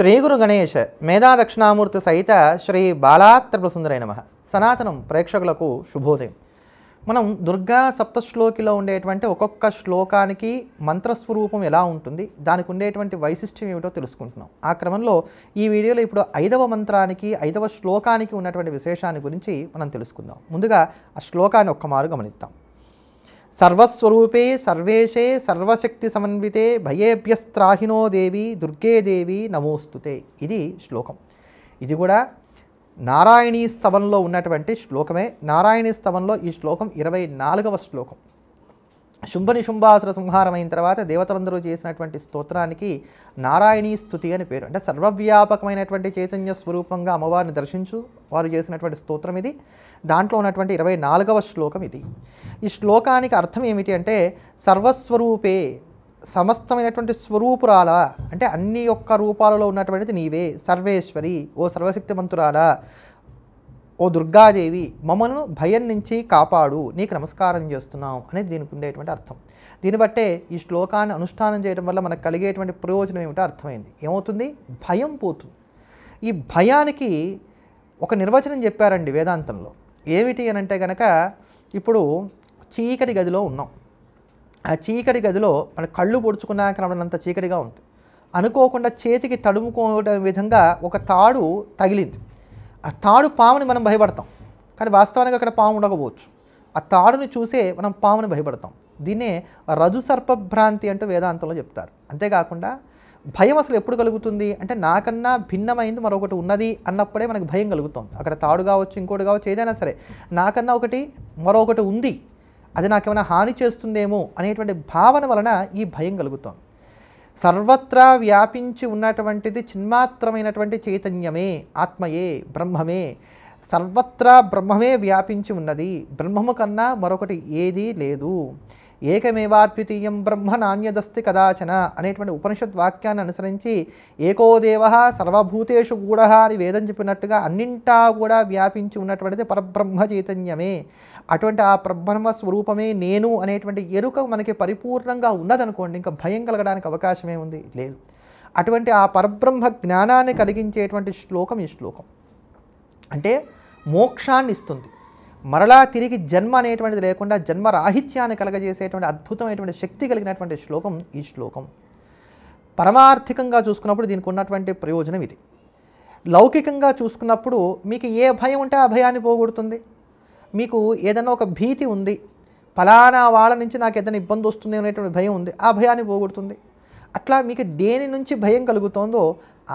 శ్రీ గురు గణేష్ మేధా దక్షిణామూర్తి సహిత శ్రీ బాలాత్రపసుందరై నమ సనాతనం ప్రేక్షకులకు శుభోదయం మనం దుర్గా సప్తశ్లోకిలో ఉండేటువంటి ఒక్కొక్క శ్లోకానికి మంత్రస్వరూపం ఎలా ఉంటుంది దానికి ఉండేటువంటి వైశిష్ట్యం ఏమిటో తెలుసుకుంటున్నాం ఆ క్రమంలో ఈ వీడియోలో ఇప్పుడు ఐదవ మంత్రానికి ఐదవ శ్లోకానికి ఉన్నటువంటి విశేషాన్ని గురించి మనం తెలుసుకుందాం ముందుగా ఆ శ్లోకాన్ని ఒక్కమారు గమనిద్దాం సర్వస్వరూపే సర్వేషే సర్వశక్తి సమన్వితే భయేభ్యస్త్రాహినో దేవి దుర్గే దేవి నమోస్తుతే ఇది శ్లోకం ఇది కూడా నారాయణీ స్థవంలో ఉన్నటువంటి శ్లోకమే నారాయణీ స్థవంలో ఈ శ్లోకం ఇరవై నాలుగవ శ్లోకం నిశుంభాసుర సంహారం అయిన తర్వాత దేవతలందరూ చేసినటువంటి స్తోత్రానికి నారాయణీ స్థుతి అని పేరు అంటే సర్వవ్యాపకమైనటువంటి చైతన్య స్వరూపంగా అమ్మవారిని దర్శించు వారు చేసినటువంటి స్తోత్రం ఇది దాంట్లో ఉన్నటువంటి ఇరవై నాలుగవ శ్లోకం ఇది ఈ శ్లోకానికి అర్థం ఏమిటి అంటే సర్వస్వరూపే సమస్తమైనటువంటి స్వరూపురాల అంటే అన్ని యొక్క రూపాలలో ఉన్నటువంటిది నీవే సర్వేశ్వరి ఓ సర్వశక్తిమంతురాల ఓ దుర్గాదేవి మమ్మల్ని భయం నుంచి కాపాడు నీకు నమస్కారం చేస్తున్నాం అనేది దీనికి ఉండేటువంటి అర్థం దీన్ని బట్టే ఈ శ్లోకాన్ని అనుష్ఠానం చేయడం వల్ల మనకు కలిగేటువంటి ప్రయోజనం ఏమిటో అర్థమైంది ఏమవుతుంది భయం పోతుంది ఈ భయానికి ఒక నిర్వచనం చెప్పారండి వేదాంతంలో ఏమిటి అని అంటే కనుక ఇప్పుడు చీకటి గదిలో ఉన్నాం ఆ చీకటి గదిలో మన కళ్ళు పొడుచుకున్నాక అంత చీకటిగా ఉంది అనుకోకుండా చేతికి తడుముకోవడం విధంగా ఒక తాడు తగిలింది ఆ తాడు పాముని మనం భయపడతాం కానీ వాస్తవానికి అక్కడ పాము ఉండకపోవచ్చు ఆ తాడుని చూసే మనం పాముని భయపడతాం దీన్నే రజు సర్పభ్రాంతి అంటూ వేదాంతంలో చెప్తారు అంతేకాకుండా భయం అసలు ఎప్పుడు కలుగుతుంది అంటే నాకన్నా భిన్నమైంది మరొకటి ఉన్నది అన్నప్పుడే మనకు భయం కలుగుతుంది అక్కడ తాడు కావచ్చు ఇంకోటి కావచ్చు ఏదైనా సరే నాకన్నా ఒకటి మరొకటి ఉంది అది నాకేమైనా హాని చేస్తుందేమో అనేటువంటి భావన వలన ఈ భయం కలుగుతుంది సర్వత్రా వ్యాపించి ఉన్నటువంటిది చిన్మాత్రమైనటువంటి చైతన్యమే ఆత్మయే బ్రహ్మమే సర్వత్రా బ్రహ్మమే వ్యాపించి ఉన్నది బ్రహ్మము కన్నా మరొకటి ఏదీ లేదు ఏకమేవాద్వితీయం బ్రహ్మ నాణ్యదస్తి కదాచన అనేటువంటి ఉపనిషత్ వాక్యాన్ని అనుసరించి ఏకో దేవ సర్వభూతేషు గూఢ అని వేదం చెప్పినట్టుగా అన్నింటా కూడా వ్యాపించి ఉన్నటువంటిది పరబ్రహ్మ చైతన్యమే అటువంటి ఆ పరబ్రహ్మ స్వరూపమే నేను అనేటువంటి ఎరుక మనకి పరిపూర్ణంగా ఉన్నదనుకోండి ఇంకా భయం కలగడానికి అవకాశమే ఉంది లేదు అటువంటి ఆ పరబ్రహ్మ జ్ఞానాన్ని కలిగించేటువంటి శ్లోకం ఈ శ్లోకం అంటే మోక్షాన్ని ఇస్తుంది మరలా తిరిగి జన్మ అనేటువంటిది లేకుండా జన్మ రాహిత్యాన్ని కలగజేసేటువంటి అద్భుతమైనటువంటి శక్తి కలిగినటువంటి శ్లోకం ఈ శ్లోకం పరమార్థికంగా చూసుకున్నప్పుడు దీనికి ఉన్నటువంటి ప్రయోజనం ఇది లౌకికంగా చూసుకున్నప్పుడు మీకు ఏ భయం ఉంటే ఆ భయాన్ని పోగొడుతుంది మీకు ఏదైనా ఒక భీతి ఉంది ఫలానా వాళ్ళ నుంచి నాకు ఏదైనా ఇబ్బంది వస్తుంది అనేటువంటి భయం ఉంది ఆ భయాన్ని పోగొడుతుంది అట్లా మీకు దేని నుంచి భయం కలుగుతోందో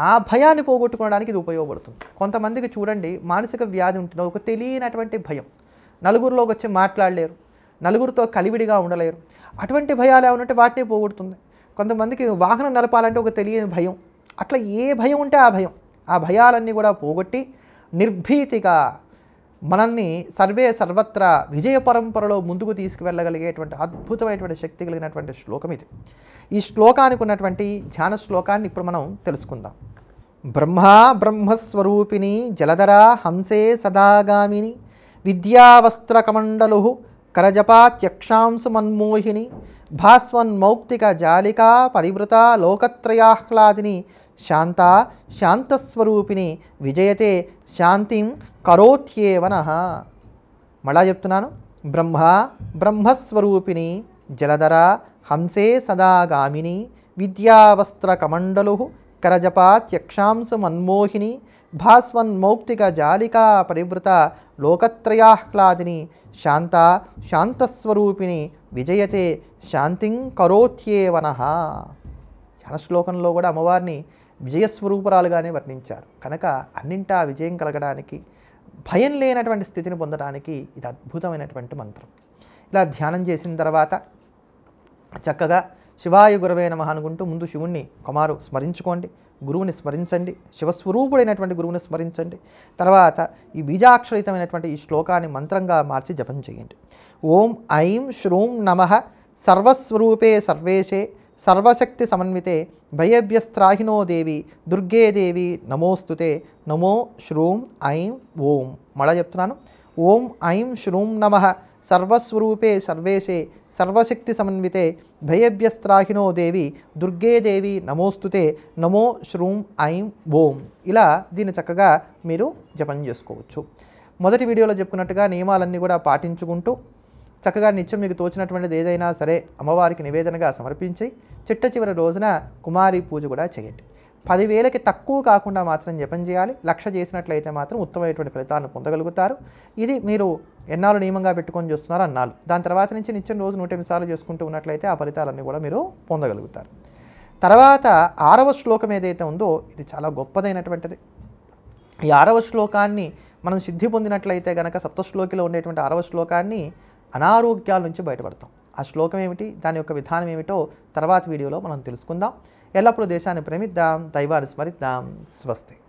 ఆ భయాన్ని పోగొట్టుకోవడానికి ఇది ఉపయోగపడుతుంది కొంతమందికి చూడండి మానసిక వ్యాధి ఉంటుంది ఒక తెలియనటువంటి భయం నలుగురిలోకి వచ్చి మాట్లాడలేరు నలుగురితో కలివిడిగా ఉండలేరు అటువంటి భయాలు ఏమనంటే వాటిని పోగొడుతుంది కొంతమందికి వాహనం నడపాలంటే ఒక తెలియని భయం అట్లా ఏ భయం ఉంటే ఆ భయం ఆ భయాలన్నీ కూడా పోగొట్టి నిర్భీతిగా మనల్ని సర్వే సర్వత్రా విజయ పరంపరలో ముందుకు తీసుకువెళ్ళగలిగేటువంటి అద్భుతమైనటువంటి శక్తి కలిగినటువంటి శ్లోకం ఇది ఈ శ్లోకానికి ఉన్నటువంటి ధ్యాన శ్లోకాన్ని ఇప్పుడు మనం తెలుసుకుందాం బ్రహ్మా బ్రహ్మస్వరూపిణి జలధరా హంసే సదాగామిని విద్యావస్త్రకమండలు కరజపాత్యక్షాంశుమన్మోహిని భాస్వన్మౌక్తిక జాలికా పరివృత లోకత్రయాహ్లాదిని శాంత శాంతస్వరూపిణి విజయతే శాంతిం కరోత్యేవన మళ్ళా చెప్తున్నాను బ్రహ్మ బ్రహ్మస్వరూపిణి జలధర హంసే సదాగామిని విద్యావస్త్రకమండలు కరజపాత్యక్షాంశు మన్మోహిని భాస్వన్మౌక్తిక జాలికా పరివృత లోకత్రయాహ్లాదిని శాంత శాంతస్వరూపిణి విజయతే శాంతిం కరోత్యేవన చాలా శ్లోకంలో కూడా అమ్మవారిని విజయస్వరూపురాలుగానే వర్ణించారు కనుక అన్నింటా విజయం కలగడానికి భయం లేనటువంటి స్థితిని పొందడానికి ఇది అద్భుతమైనటువంటి మంత్రం ఇలా ధ్యానం చేసిన తర్వాత చక్కగా శివాయ గురవే నమ అనుకుంటూ ముందు శివుణ్ణి కుమారు స్మరించుకోండి గురువుని స్మరించండి శివస్వరూపుడైనటువంటి గురువుని స్మరించండి తర్వాత ఈ బీజాక్షరితమైనటువంటి ఈ శ్లోకాన్ని మంత్రంగా మార్చి జపం చేయండి ఓం ఐం శ్రూం నమ సర్వస్వరూపే సర్వేశే సర్వశక్తి సమన్వితే భయవ్యస్త్రాహినో దేవి దుర్గే దేవి నమోస్తుతే నమో శ్రూం ఐం ఓం మళ్ళా చెప్తున్నాను ఓం ఐం శ్రూం నమ సర్వస్వరూపే సర్వేశే సర్వశక్తి సమన్వితే భయభ్యస్త్రాహినో దేవి దుర్గే దేవి నమోస్తుతే నమో శ్రూం ఐం ఓం ఇలా దీన్ని చక్కగా మీరు జపం చేసుకోవచ్చు మొదటి వీడియోలో చెప్పుకున్నట్టుగా నియమాలన్నీ కూడా పాటించుకుంటూ చక్కగా నిత్యం మీకు తోచినటువంటిది ఏదైనా సరే అమ్మవారికి నివేదనగా సమర్పించి చిట్ట చివరి రోజున కుమారి పూజ కూడా చేయండి పదివేలకి తక్కువ కాకుండా మాత్రం జపం చేయాలి లక్ష చేసినట్లయితే మాత్రం ఉత్తమమైనటువంటి ఫలితాలను పొందగలుగుతారు ఇది మీరు ఎన్నాళ్ళు నియమంగా పెట్టుకొని చూస్తున్నారు అన్నాళ్ళు దాని తర్వాత నుంచి నిత్యం రోజు నూట ఎనిమిది సార్లు చేసుకుంటూ ఉన్నట్లయితే ఆ ఫలితాలన్నీ కూడా మీరు పొందగలుగుతారు తర్వాత ఆరవ శ్లోకం ఏదైతే ఉందో ఇది చాలా గొప్పదైనటువంటిది ఈ ఆరవ శ్లోకాన్ని మనం సిద్ధి పొందినట్లయితే గనక సప్తశ్లోకిలో ఉండేటువంటి ఆరవ శ్లోకాన్ని అనారోగ్యాల నుంచి బయటపడతాం ఆ శ్లోకం ఏమిటి దాని యొక్క విధానం ఏమిటో తర్వాత వీడియోలో మనం తెలుసుకుందాం ఎల్లప్పుడూ దేశాన్ని ప్రేమిద్దాం దైవాన్ని స్మరిద్దాం స్వస్తి